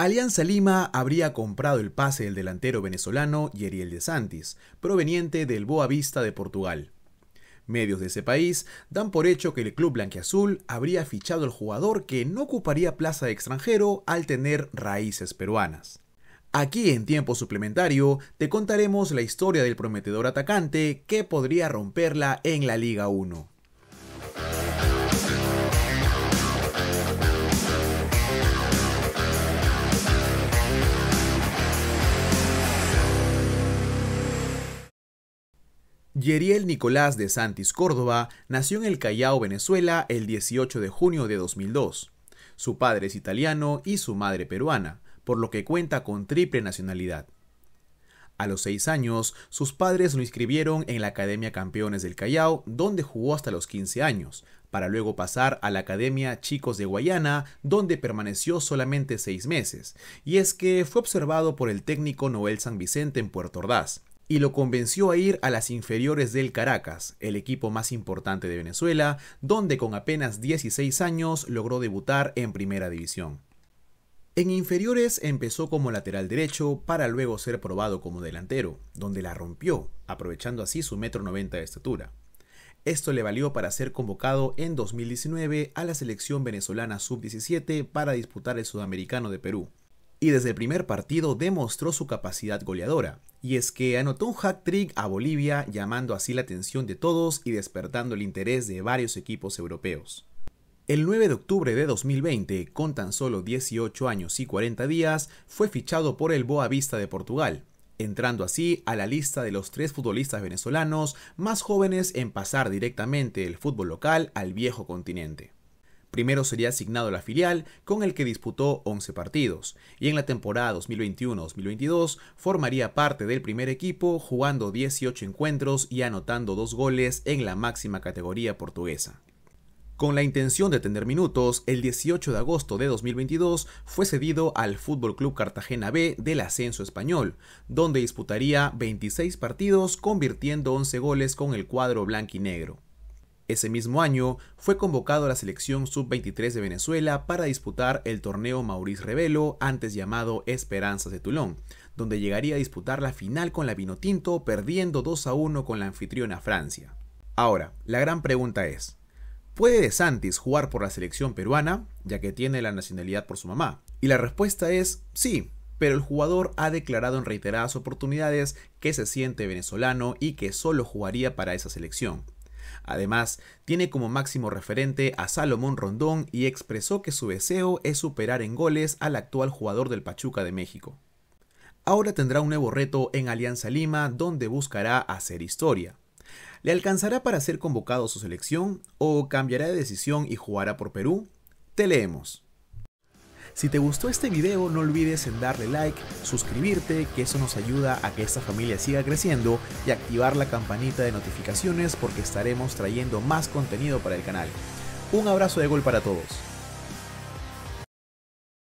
Alianza Lima habría comprado el pase del delantero venezolano Yeriel de Santis, proveniente del Boavista de Portugal. Medios de ese país dan por hecho que el club blanquiazul habría fichado al jugador que no ocuparía plaza de extranjero al tener raíces peruanas. Aquí en tiempo suplementario te contaremos la historia del prometedor atacante que podría romperla en la Liga 1. Yeriel Nicolás de Santis Córdoba nació en el Callao, Venezuela, el 18 de junio de 2002. Su padre es italiano y su madre peruana, por lo que cuenta con triple nacionalidad. A los seis años, sus padres lo inscribieron en la Academia Campeones del Callao, donde jugó hasta los 15 años, para luego pasar a la Academia Chicos de Guayana, donde permaneció solamente seis meses, y es que fue observado por el técnico Noel San Vicente en Puerto Ordaz, y lo convenció a ir a las inferiores del Caracas, el equipo más importante de Venezuela, donde con apenas 16 años logró debutar en primera división. En inferiores empezó como lateral derecho para luego ser probado como delantero, donde la rompió, aprovechando así su metro 90 de estatura. Esto le valió para ser convocado en 2019 a la selección venezolana sub-17 para disputar el Sudamericano de Perú, y desde el primer partido demostró su capacidad goleadora, y es que anotó un hat-trick a Bolivia llamando así la atención de todos y despertando el interés de varios equipos europeos. El 9 de octubre de 2020, con tan solo 18 años y 40 días, fue fichado por el Boavista de Portugal, entrando así a la lista de los tres futbolistas venezolanos más jóvenes en pasar directamente el fútbol local al viejo continente. Primero sería asignado a la filial, con el que disputó 11 partidos, y en la temporada 2021-2022 formaría parte del primer equipo jugando 18 encuentros y anotando dos goles en la máxima categoría portuguesa. Con la intención de tener minutos, el 18 de agosto de 2022 fue cedido al Fútbol Club Cartagena B del ascenso español, donde disputaría 26 partidos convirtiendo 11 goles con el cuadro blanco y negro. Ese mismo año fue convocado a la selección sub-23 de Venezuela para disputar el torneo Maurice Revelo, antes llamado Esperanzas de Tulón, donde llegaría a disputar la final con la Vinotinto, perdiendo 2 a 1 con la anfitriona Francia. Ahora, la gran pregunta es: ¿puede De Santis jugar por la selección peruana, ya que tiene la nacionalidad por su mamá? Y la respuesta es sí, pero el jugador ha declarado en reiteradas oportunidades que se siente venezolano y que solo jugaría para esa selección. Además, tiene como máximo referente a Salomón Rondón y expresó que su deseo es superar en goles al actual jugador del Pachuca de México. Ahora tendrá un nuevo reto en Alianza Lima donde buscará hacer historia. ¿Le alcanzará para ser convocado a su selección o cambiará de decisión y jugará por Perú? Te leemos. Si te gustó este video no olvides en darle like, suscribirte, que eso nos ayuda a que esta familia siga creciendo y activar la campanita de notificaciones porque estaremos trayendo más contenido para el canal. Un abrazo de gol para todos.